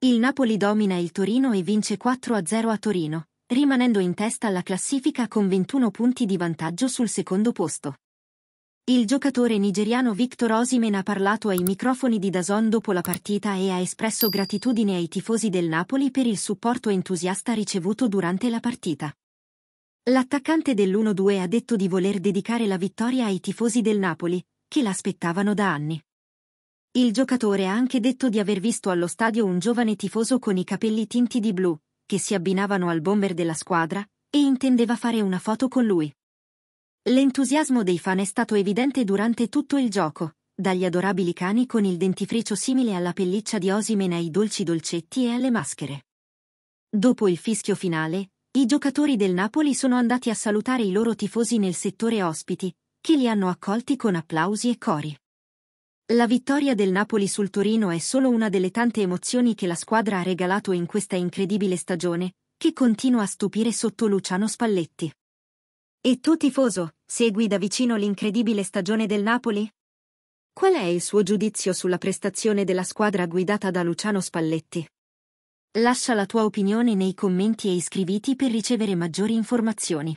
Il Napoli domina il Torino e vince 4-0 a Torino, rimanendo in testa alla classifica con 21 punti di vantaggio sul secondo posto. Il giocatore nigeriano Victor Osimen ha parlato ai microfoni di Dazon dopo la partita e ha espresso gratitudine ai tifosi del Napoli per il supporto entusiasta ricevuto durante la partita. L'attaccante dell'1-2 ha detto di voler dedicare la vittoria ai tifosi del Napoli, che l'aspettavano da anni. Il giocatore ha anche detto di aver visto allo stadio un giovane tifoso con i capelli tinti di blu, che si abbinavano al bomber della squadra, e intendeva fare una foto con lui. L'entusiasmo dei fan è stato evidente durante tutto il gioco, dagli adorabili cani con il dentifricio simile alla pelliccia di Osimena ai dolci dolcetti e alle maschere. Dopo il fischio finale, i giocatori del Napoli sono andati a salutare i loro tifosi nel settore ospiti, che li hanno accolti con applausi e cori. La vittoria del Napoli sul Torino è solo una delle tante emozioni che la squadra ha regalato in questa incredibile stagione, che continua a stupire sotto Luciano Spalletti. E tu tifoso, segui da vicino l'incredibile stagione del Napoli? Qual è il suo giudizio sulla prestazione della squadra guidata da Luciano Spalletti? Lascia la tua opinione nei commenti e iscriviti per ricevere maggiori informazioni.